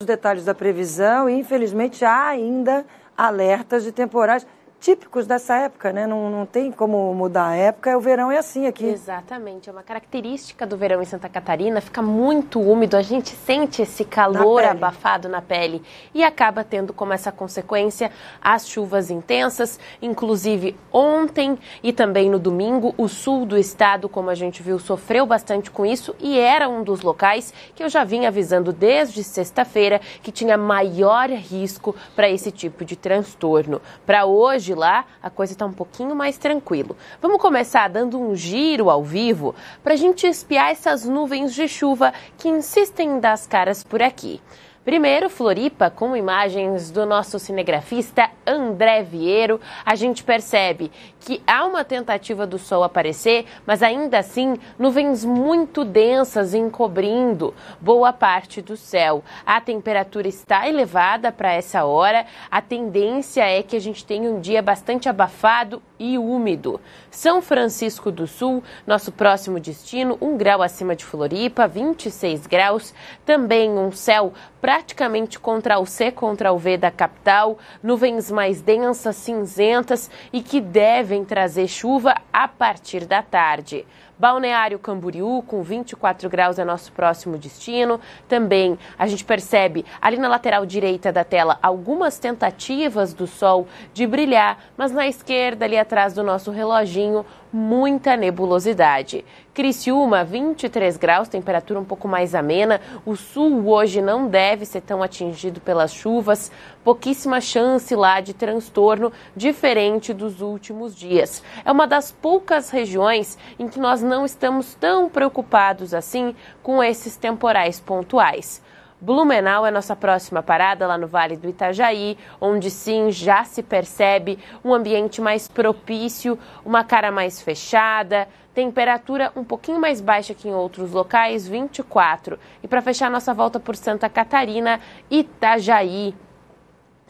os detalhes da previsão e, infelizmente, há ainda alertas de temporais típicos dessa época, né? Não, não tem como mudar a época, o verão é assim aqui. Exatamente, é uma característica do verão em Santa Catarina, fica muito úmido, a gente sente esse calor na abafado na pele e acaba tendo como essa consequência as chuvas intensas, inclusive ontem e também no domingo, o sul do estado, como a gente viu, sofreu bastante com isso e era um dos locais que eu já vinha avisando desde sexta-feira que tinha maior risco para esse tipo de transtorno. Para hoje de lá, a coisa está um pouquinho mais tranquilo. Vamos começar dando um giro ao vivo para a gente espiar essas nuvens de chuva que insistem em dar as caras por aqui. Primeiro, Floripa, com imagens do nosso cinegrafista André Vieiro, a gente percebe que há uma tentativa do sol aparecer, mas ainda assim nuvens muito densas encobrindo boa parte do céu. A temperatura está elevada para essa hora, a tendência é que a gente tenha um dia bastante abafado e úmido. São Francisco do Sul, nosso próximo destino, 1 grau acima de Floripa, 26 graus, também um céu para praticamente contra o C, contra o V da capital, nuvens mais densas, cinzentas e que devem trazer chuva a partir da tarde. Balneário Camboriú, com 24 graus, é nosso próximo destino. Também a gente percebe ali na lateral direita da tela algumas tentativas do sol de brilhar, mas na esquerda, ali atrás do nosso reloginho, muita nebulosidade. Criciúma, 23 graus, temperatura um pouco mais amena. O sul hoje não deve ser tão atingido pelas chuvas, pouquíssima chance lá de transtorno, diferente dos últimos dias. É uma das poucas regiões em que nós não estamos tão preocupados assim com esses temporais pontuais. Blumenau é nossa próxima parada lá no Vale do Itajaí, onde sim já se percebe um ambiente mais propício, uma cara mais fechada, temperatura um pouquinho mais baixa que em outros locais, 24. E para fechar nossa volta por Santa Catarina, Itajaí,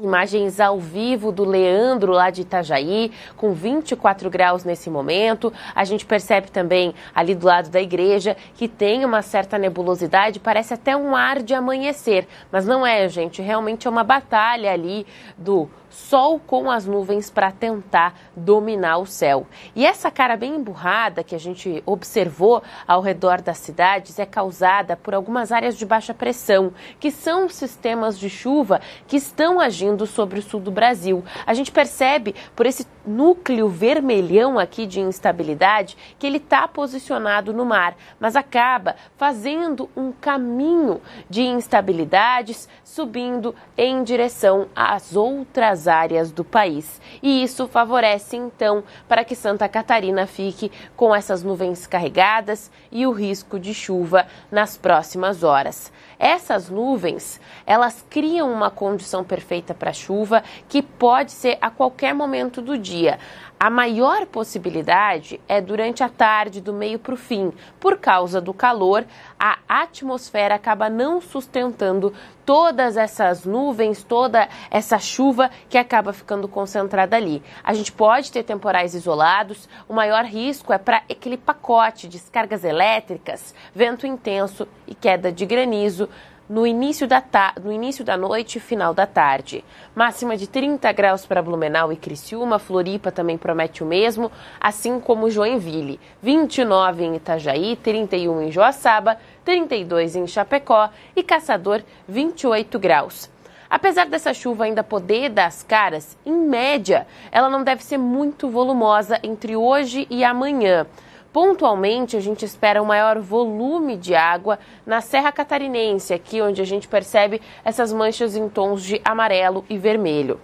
Imagens ao vivo do Leandro lá de Itajaí, com 24 graus nesse momento. A gente percebe também ali do lado da igreja que tem uma certa nebulosidade, parece até um ar de amanhecer, mas não é, gente. Realmente é uma batalha ali do sol com as nuvens para tentar dominar o céu. E essa cara bem emburrada que a gente observou ao redor das cidades é causada por algumas áreas de baixa pressão, que são sistemas de chuva que estão agindo agindo sobre o sul do Brasil. A gente percebe por esse núcleo vermelhão aqui de instabilidade que ele está posicionado no mar, mas acaba fazendo um caminho de instabilidades subindo em direção às outras áreas do país. E isso favorece então para que Santa Catarina fique com essas nuvens carregadas e o risco de chuva nas próximas horas. Essas nuvens, elas criam uma condição perfeita para chuva, que pode ser a qualquer momento do dia. A maior possibilidade é durante a tarde, do meio para o fim. Por causa do calor, a atmosfera acaba não sustentando todas essas nuvens, toda essa chuva que acaba ficando concentrada ali. A gente pode ter temporais isolados, o maior risco é para aquele pacote de descargas elétricas, vento intenso e queda de granizo no início da, ta no início da noite e final da tarde. Máxima de 30 graus para Blumenau e Criciúma, Floripa também promete o mesmo, assim como Joinville. 29 em Itajaí, 31 em Joaçaba, 32 em Chapecó e Caçador, 28 graus. Apesar dessa chuva ainda poder dar as caras, em média, ela não deve ser muito volumosa entre hoje e amanhã. Pontualmente, a gente espera um maior volume de água na Serra Catarinense, aqui onde a gente percebe essas manchas em tons de amarelo e vermelho.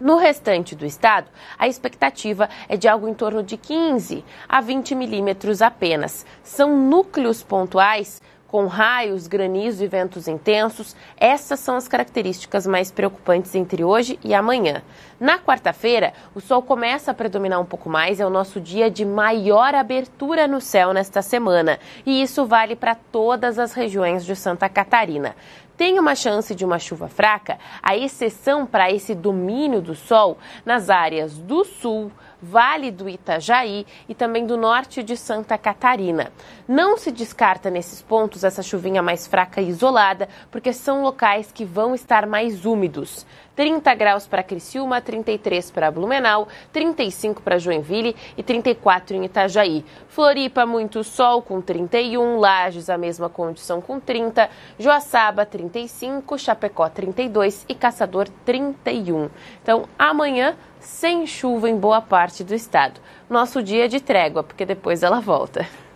No restante do estado, a expectativa é de algo em torno de 15 a 20 milímetros apenas. São núcleos pontuais com raios, granizo e ventos intensos. Essas são as características mais preocupantes entre hoje e amanhã. Na quarta-feira, o sol começa a predominar um pouco mais, é o nosso dia de maior abertura no céu nesta semana, e isso vale para todas as regiões de Santa Catarina tem uma chance de uma chuva fraca, a exceção para esse domínio do sol nas áreas do sul, Vale do Itajaí e também do norte de Santa Catarina. Não se descarta nesses pontos essa chuvinha mais fraca e isolada, porque são locais que vão estar mais úmidos. 30 graus para Criciúma, 33 para Blumenau, 35 para Joinville e 34 em Itajaí. Floripa, muito sol com 31, Lages, a mesma condição com 30, Joaçaba, 35, Chapecó, 32 e Caçador, 31. Então, amanhã, sem chuva em boa parte do estado. Nosso dia de trégua, porque depois ela volta.